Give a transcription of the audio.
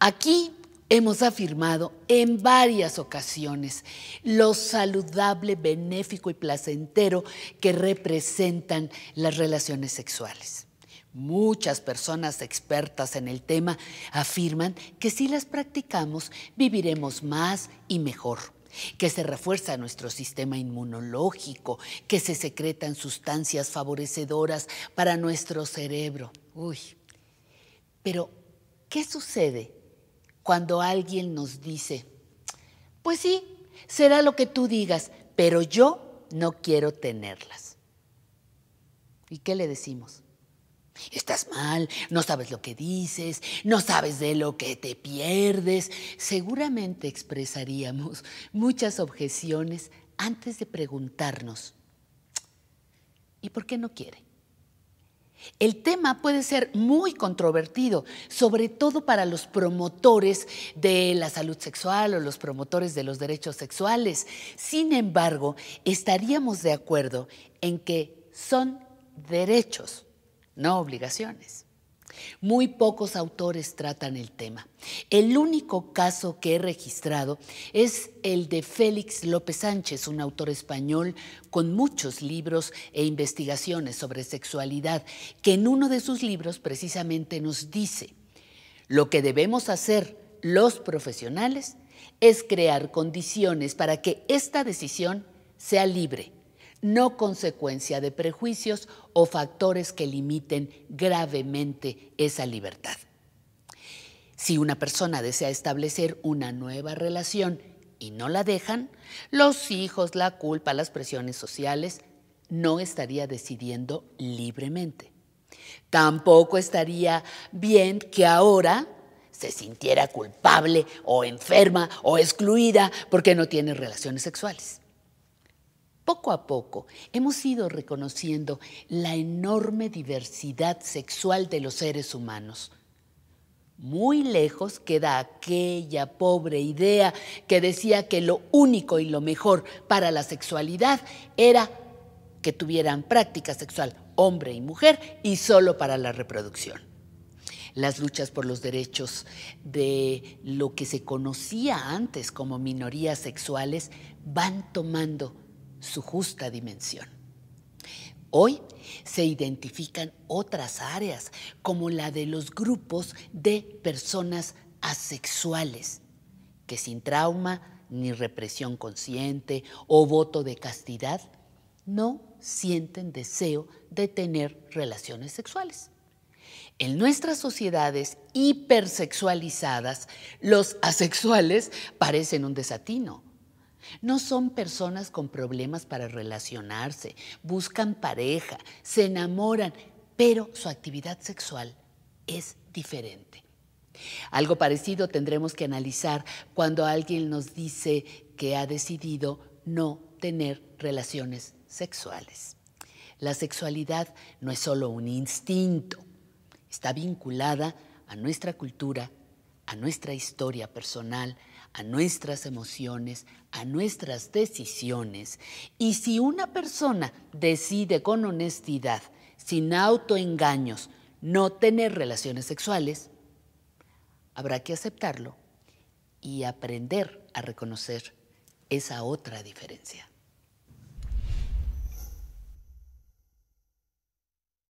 Aquí hemos afirmado en varias ocasiones lo saludable, benéfico y placentero que representan las relaciones sexuales. Muchas personas expertas en el tema afirman que si las practicamos viviremos más y mejor que se refuerza nuestro sistema inmunológico, que se secretan sustancias favorecedoras para nuestro cerebro. Uy, pero ¿qué sucede cuando alguien nos dice, pues sí, será lo que tú digas, pero yo no quiero tenerlas. ¿Y qué le decimos? Estás mal, no sabes lo que dices, no sabes de lo que te pierdes. Seguramente expresaríamos muchas objeciones antes de preguntarnos, ¿y por qué no quiere? El tema puede ser muy controvertido, sobre todo para los promotores de la salud sexual o los promotores de los derechos sexuales. Sin embargo, estaríamos de acuerdo en que son derechos, no obligaciones. Muy pocos autores tratan el tema. El único caso que he registrado es el de Félix López Sánchez, un autor español con muchos libros e investigaciones sobre sexualidad, que en uno de sus libros precisamente nos dice, lo que debemos hacer los profesionales es crear condiciones para que esta decisión sea libre no consecuencia de prejuicios o factores que limiten gravemente esa libertad. Si una persona desea establecer una nueva relación y no la dejan, los hijos, la culpa, las presiones sociales, no estaría decidiendo libremente. Tampoco estaría bien que ahora se sintiera culpable o enferma o excluida porque no tiene relaciones sexuales poco a poco hemos ido reconociendo la enorme diversidad sexual de los seres humanos. Muy lejos queda aquella pobre idea que decía que lo único y lo mejor para la sexualidad era que tuvieran práctica sexual hombre y mujer y solo para la reproducción. Las luchas por los derechos de lo que se conocía antes como minorías sexuales van tomando su justa dimensión. Hoy se identifican otras áreas, como la de los grupos de personas asexuales, que sin trauma ni represión consciente o voto de castidad, no sienten deseo de tener relaciones sexuales. En nuestras sociedades hipersexualizadas, los asexuales parecen un desatino no son personas con problemas para relacionarse, buscan pareja, se enamoran, pero su actividad sexual es diferente. Algo parecido tendremos que analizar cuando alguien nos dice que ha decidido no tener relaciones sexuales. La sexualidad no es solo un instinto, está vinculada a nuestra cultura, a nuestra historia personal, a nuestras emociones, a nuestras decisiones. Y si una persona decide con honestidad, sin autoengaños, no tener relaciones sexuales, habrá que aceptarlo y aprender a reconocer esa otra diferencia.